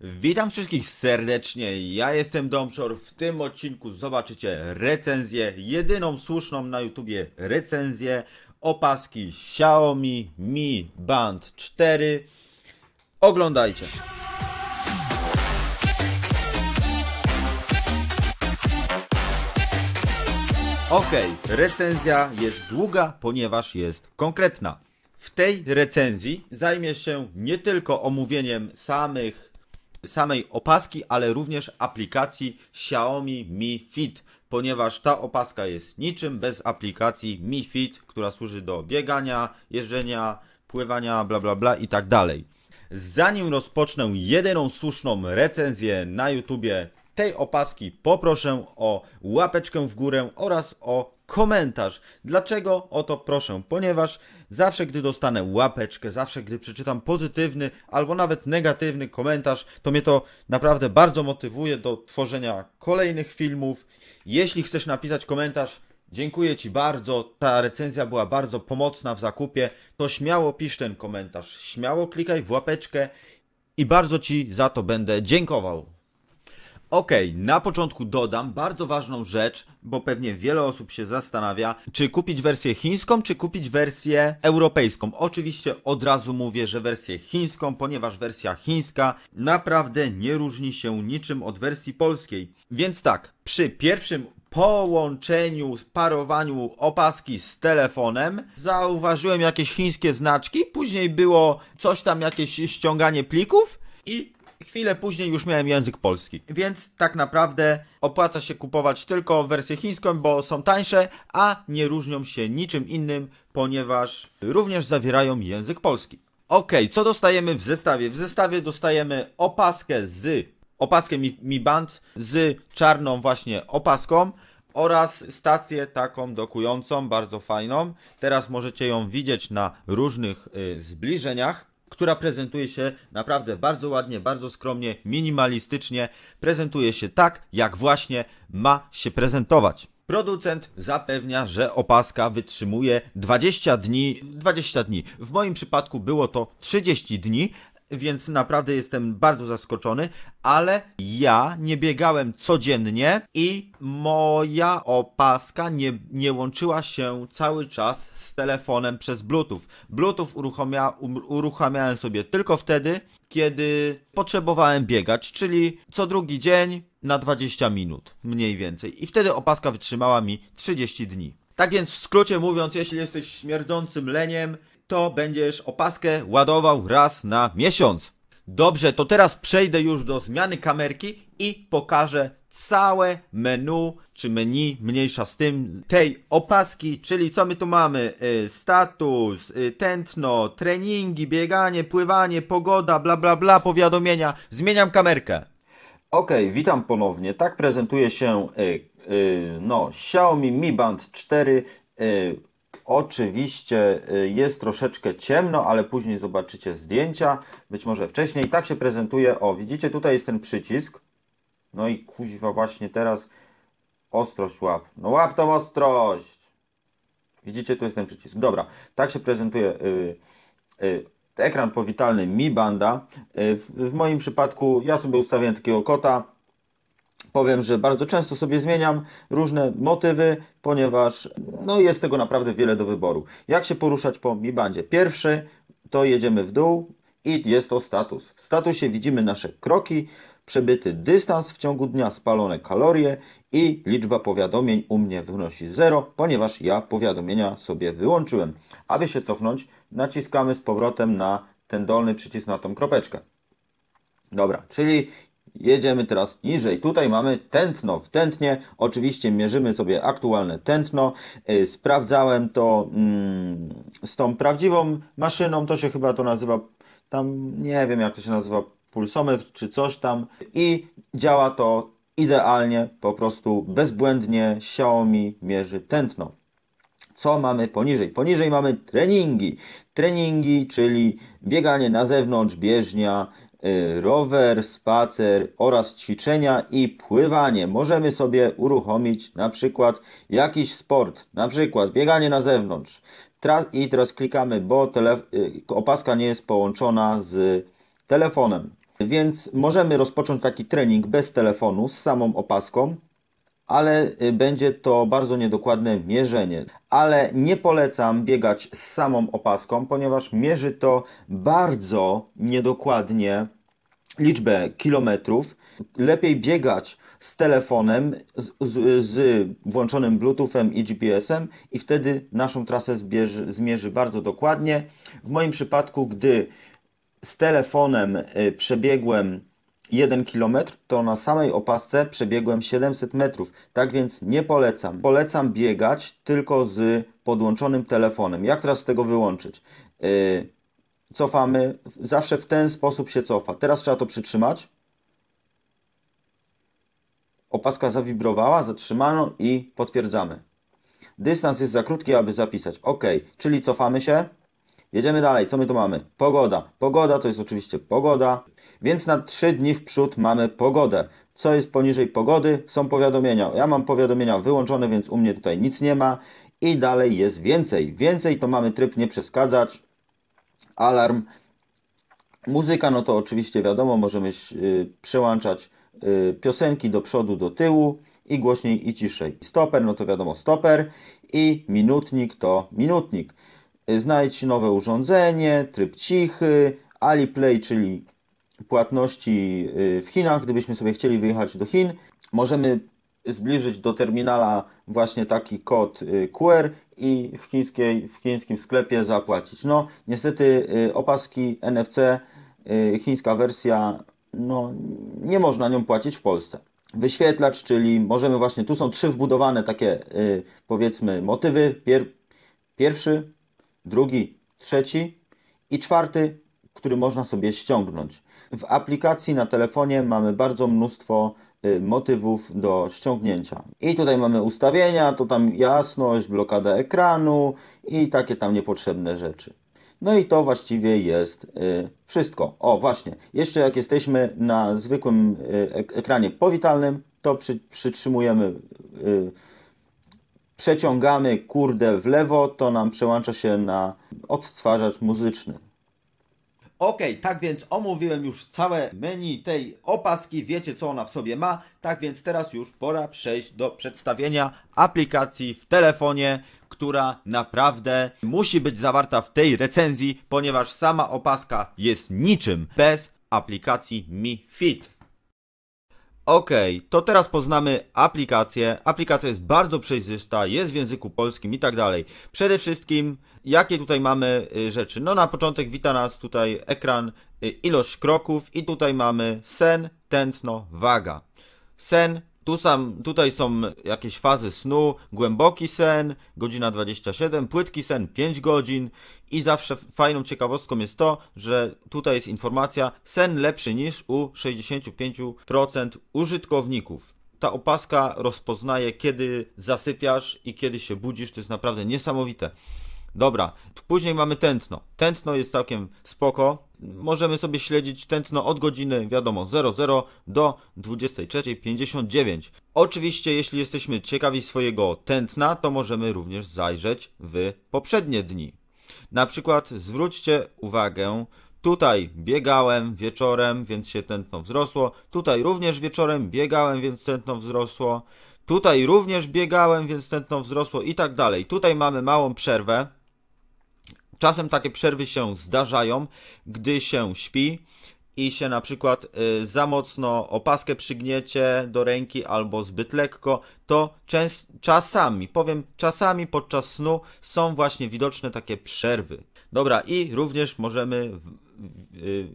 Witam wszystkich serdecznie, ja jestem Domczor. W tym odcinku zobaczycie recenzję, jedyną słuszną na YouTubie recenzję opaski Xiaomi Mi Band 4. Oglądajcie. Ok, recenzja jest długa, ponieważ jest konkretna. W tej recenzji zajmie się nie tylko omówieniem samych samej opaski, ale również aplikacji Xiaomi Mi Fit, ponieważ ta opaska jest niczym bez aplikacji Mi Fit, która służy do biegania, jeżdżenia, pływania, bla bla bla i tak dalej. Zanim rozpocznę jedyną słuszną recenzję na YouTubie tej opaski, poproszę o łapeczkę w górę oraz o komentarz. Dlaczego o to proszę? Ponieważ Zawsze, gdy dostanę łapeczkę, zawsze, gdy przeczytam pozytywny albo nawet negatywny komentarz, to mnie to naprawdę bardzo motywuje do tworzenia kolejnych filmów. Jeśli chcesz napisać komentarz, Dziękuję Ci bardzo, ta recenzja była bardzo pomocna w zakupie, to śmiało pisz ten komentarz, śmiało klikaj w łapeczkę i bardzo Ci za to będę dziękował. Ok, na początku dodam bardzo ważną rzecz, bo pewnie wiele osób się zastanawia, czy kupić wersję chińską, czy kupić wersję europejską. Oczywiście od razu mówię, że wersję chińską, ponieważ wersja chińska naprawdę nie różni się niczym od wersji polskiej. Więc tak, przy pierwszym połączeniu, parowaniu opaski z telefonem zauważyłem jakieś chińskie znaczki, później było coś tam, jakieś ściąganie plików i Chwilę później już miałem język polski, więc tak naprawdę opłaca się kupować tylko wersję chińską, bo są tańsze, a nie różnią się niczym innym, ponieważ również zawierają język polski. Ok, co dostajemy w zestawie? W zestawie dostajemy opaskę z opaskę Mi, Mi Band z czarną właśnie opaską oraz stację taką dokującą, bardzo fajną. Teraz możecie ją widzieć na różnych y, zbliżeniach która prezentuje się naprawdę bardzo ładnie, bardzo skromnie, minimalistycznie. Prezentuje się tak, jak właśnie ma się prezentować. Producent zapewnia, że opaska wytrzymuje 20 dni, 20 dni. W moim przypadku było to 30 dni, więc naprawdę jestem bardzo zaskoczony, ale ja nie biegałem codziennie i moja opaska nie, nie łączyła się cały czas z telefonem przez Bluetooth. Bluetooth uruchamia, um, uruchamiałem sobie tylko wtedy, kiedy potrzebowałem biegać, czyli co drugi dzień na 20 minut mniej więcej. I wtedy opaska wytrzymała mi 30 dni. Tak więc w skrócie mówiąc, jeśli jesteś śmierdzącym leniem to będziesz opaskę ładował raz na miesiąc. Dobrze, to teraz przejdę już do zmiany kamerki i pokażę całe menu, czy menu mniejsza z tym, tej opaski, czyli co my tu mamy, y, status, y, tętno, treningi, bieganie, pływanie, pogoda, bla bla bla, powiadomienia. Zmieniam kamerkę. Ok, witam ponownie. Tak prezentuje się y, no, Xiaomi Mi Band 4 Oczywiście y, jest troszeczkę ciemno, ale później zobaczycie zdjęcia, być może wcześniej. Tak się prezentuje, o widzicie tutaj jest ten przycisk. No i kuźwa właśnie teraz ostrość łap. No łap tą ostrość! Widzicie, tu jest ten przycisk. Dobra, tak się prezentuje yy, yy, ekran powitalny Mi Banda. Yy, w, w moim przypadku ja sobie ustawiłem takiego kota powiem, że bardzo często sobie zmieniam różne motywy, ponieważ no, jest tego naprawdę wiele do wyboru. Jak się poruszać po Mi Bandzie? Pierwszy to jedziemy w dół i jest to status. W statusie widzimy nasze kroki, przebyty dystans w ciągu dnia, spalone kalorie i liczba powiadomień u mnie wynosi 0, ponieważ ja powiadomienia sobie wyłączyłem. Aby się cofnąć, naciskamy z powrotem na ten dolny przycisk, na tą kropeczkę. Dobra, czyli Jedziemy teraz niżej. Tutaj mamy tętno w tętnie. Oczywiście mierzymy sobie aktualne tętno. E, sprawdzałem to mm, z tą prawdziwą maszyną. To się chyba to nazywa tam, nie wiem jak to się nazywa, pulsometr czy coś tam. I działa to idealnie, po prostu bezbłędnie Xiaomi mierzy tętno. Co mamy poniżej? Poniżej mamy treningi. Treningi, czyli bieganie na zewnątrz, bieżnia, Y, rower, spacer oraz ćwiczenia i pływanie. Możemy sobie uruchomić na przykład jakiś sport, na przykład bieganie na zewnątrz. I teraz klikamy, bo y, opaska nie jest połączona z telefonem. Więc możemy rozpocząć taki trening bez telefonu, z samą opaską ale y, będzie to bardzo niedokładne mierzenie. Ale nie polecam biegać z samą opaską, ponieważ mierzy to bardzo niedokładnie liczbę kilometrów. Lepiej biegać z telefonem, z, z, z włączonym Bluetoothem i GPS-em i wtedy naszą trasę zbierzy, zmierzy bardzo dokładnie. W moim przypadku, gdy z telefonem y, przebiegłem 1 km, to na samej opasce przebiegłem 700 metrów. Tak więc nie polecam. Polecam biegać tylko z podłączonym telefonem. Jak teraz z tego wyłączyć? Yy, cofamy. Zawsze w ten sposób się cofa. Teraz trzeba to przytrzymać. Opaska zawibrowała, zatrzymano i potwierdzamy. Dystans jest za krótki, aby zapisać. OK, czyli cofamy się. Jedziemy dalej, co my tu mamy? Pogoda. Pogoda to jest oczywiście pogoda, więc na 3 dni w przód mamy pogodę. Co jest poniżej pogody? Są powiadomienia. Ja mam powiadomienia wyłączone, więc u mnie tutaj nic nie ma. I dalej jest więcej. Więcej to mamy tryb nie przeszkadzać, alarm. Muzyka, no to oczywiście wiadomo, możemy y, przełączać y, piosenki do przodu, do tyłu i głośniej i ciszej. Stoper, no to wiadomo stoper i minutnik to minutnik znajdź nowe urządzenie, tryb cichy, Aliplay, czyli płatności y, w Chinach. Gdybyśmy sobie chcieli wyjechać do Chin, możemy zbliżyć do terminala właśnie taki kod y, QR i w, chińskiej, w chińskim sklepie zapłacić. No, niestety y, opaski NFC, chińska wersja, no, nie można nią płacić w Polsce. Wyświetlacz, czyli możemy właśnie, tu są trzy wbudowane takie powiedzmy motywy. Pier, pierwszy drugi, trzeci i czwarty, który można sobie ściągnąć. W aplikacji na telefonie mamy bardzo mnóstwo y, motywów do ściągnięcia. I tutaj mamy ustawienia, to tam jasność, blokada ekranu i takie tam niepotrzebne rzeczy. No i to właściwie jest y, wszystko. O, właśnie, jeszcze jak jesteśmy na zwykłym y, ekranie powitalnym, to przy, przytrzymujemy przeciągamy kurde w lewo, to nam przełącza się na odtwarzacz muzyczny. Ok, tak więc omówiłem już całe menu tej opaski, wiecie co ona w sobie ma, tak więc teraz już pora przejść do przedstawienia aplikacji w telefonie, która naprawdę musi być zawarta w tej recenzji, ponieważ sama opaska jest niczym bez aplikacji Mi Fit. Ok, to teraz poznamy aplikację. Aplikacja jest bardzo przejrzysta, jest w języku polskim i tak dalej. Przede wszystkim, jakie tutaj mamy y, rzeczy? No na początek wita nas tutaj ekran, y, ilość kroków i tutaj mamy sen, tętno, waga. Sen tu sam, tutaj są jakieś fazy snu, głęboki sen, godzina 27, płytki sen, 5 godzin i zawsze fajną ciekawostką jest to, że tutaj jest informacja, sen lepszy niż u 65% użytkowników ta opaska rozpoznaje, kiedy zasypiasz i kiedy się budzisz. To jest naprawdę niesamowite. Dobra, później mamy tętno. Tętno jest całkiem spoko możemy sobie śledzić tętno od godziny, wiadomo, 00 do 23.59. Oczywiście, jeśli jesteśmy ciekawi swojego tętna, to możemy również zajrzeć w poprzednie dni. Na przykład zwróćcie uwagę, tutaj biegałem wieczorem, więc się tętno wzrosło, tutaj również wieczorem biegałem, więc tętno wzrosło, tutaj również biegałem, więc tętno wzrosło i tak dalej. Tutaj mamy małą przerwę, Czasem takie przerwy się zdarzają, gdy się śpi i się na przykład y, za mocno opaskę przygniecie do ręki albo zbyt lekko, to czasami, powiem czasami podczas snu są właśnie widoczne takie przerwy. Dobra, i również możemy w, w, y,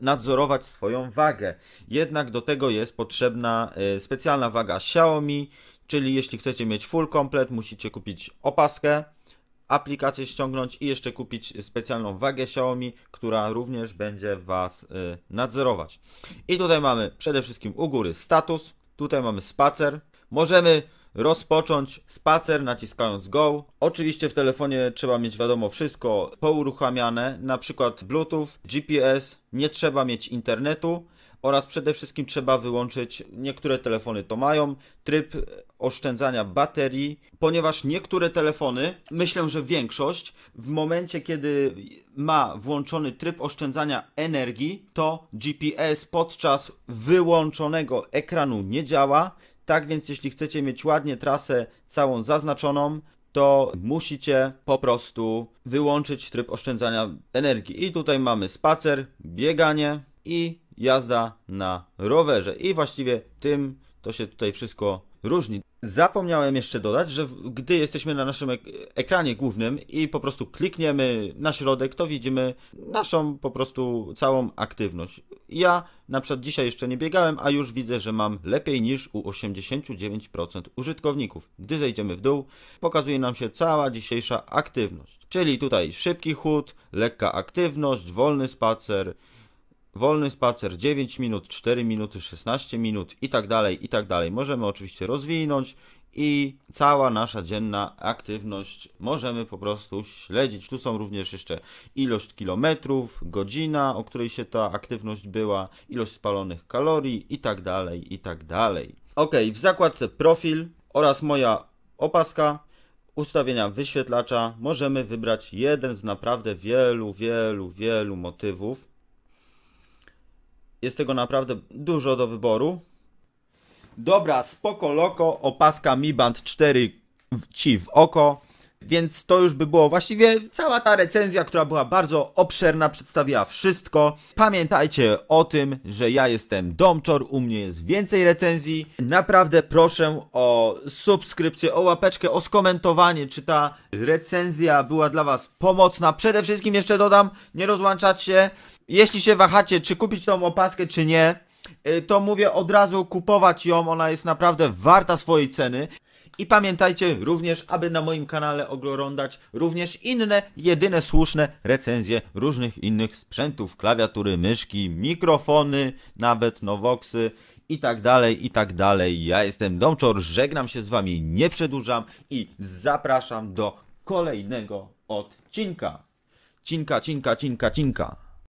nadzorować swoją wagę. Jednak do tego jest potrzebna y, specjalna waga Xiaomi, czyli jeśli chcecie mieć full komplet, musicie kupić opaskę aplikację ściągnąć i jeszcze kupić specjalną wagę Xiaomi, która również będzie Was y, nadzorować. I tutaj mamy przede wszystkim u góry status, tutaj mamy spacer. Możemy rozpocząć spacer naciskając go. Oczywiście w telefonie trzeba mieć wiadomo wszystko pouruchamiane, na przykład Bluetooth, GPS, nie trzeba mieć internetu oraz przede wszystkim trzeba wyłączyć, niektóre telefony to mają, tryb oszczędzania baterii, ponieważ niektóre telefony, myślę, że większość, w momencie kiedy ma włączony tryb oszczędzania energii, to GPS podczas wyłączonego ekranu nie działa. Tak więc, jeśli chcecie mieć ładnie trasę całą zaznaczoną, to musicie po prostu wyłączyć tryb oszczędzania energii. I tutaj mamy spacer, bieganie i jazda na rowerze. I właściwie tym to się tutaj wszystko różni. Zapomniałem jeszcze dodać, że gdy jesteśmy na naszym ekranie głównym i po prostu klikniemy na środek, to widzimy naszą po prostu całą aktywność. Ja na przykład dzisiaj jeszcze nie biegałem, a już widzę, że mam lepiej niż u 89% użytkowników. Gdy zejdziemy w dół, pokazuje nam się cała dzisiejsza aktywność. Czyli tutaj szybki chód, lekka aktywność, wolny spacer, wolny spacer 9 minut, 4 minuty, 16 minut i tak dalej, i tak dalej. Możemy oczywiście rozwinąć i cała nasza dzienna aktywność możemy po prostu śledzić. Tu są również jeszcze ilość kilometrów, godzina, o której się ta aktywność była, ilość spalonych kalorii i tak dalej, i tak dalej. Ok, w zakładce profil oraz moja opaska ustawienia wyświetlacza możemy wybrać jeden z naprawdę wielu, wielu, wielu motywów jest tego naprawdę dużo do wyboru. Dobra, spoko loko, opaska Mi Band 4 w, ci w oko. Więc to już by było właściwie cała ta recenzja, która była bardzo obszerna, przedstawiała wszystko. Pamiętajcie o tym, że ja jestem Domczor, u mnie jest więcej recenzji. Naprawdę proszę o subskrypcję, o łapeczkę, o skomentowanie, czy ta recenzja była dla Was pomocna. Przede wszystkim jeszcze dodam, nie rozłączać się jeśli się wahacie, czy kupić tą opaskę, czy nie, y, to mówię od razu kupować ją, ona jest naprawdę warta swojej ceny. I pamiętajcie również, aby na moim kanale oglądać również inne, jedyne słuszne recenzje różnych innych sprzętów, klawiatury, myszki, mikrofony, nawet nowoksy i tak dalej, i tak dalej. Ja jestem Domczor, żegnam się z Wami, nie przedłużam i zapraszam do kolejnego odcinka. Cinka, cinka, cinka, cinka.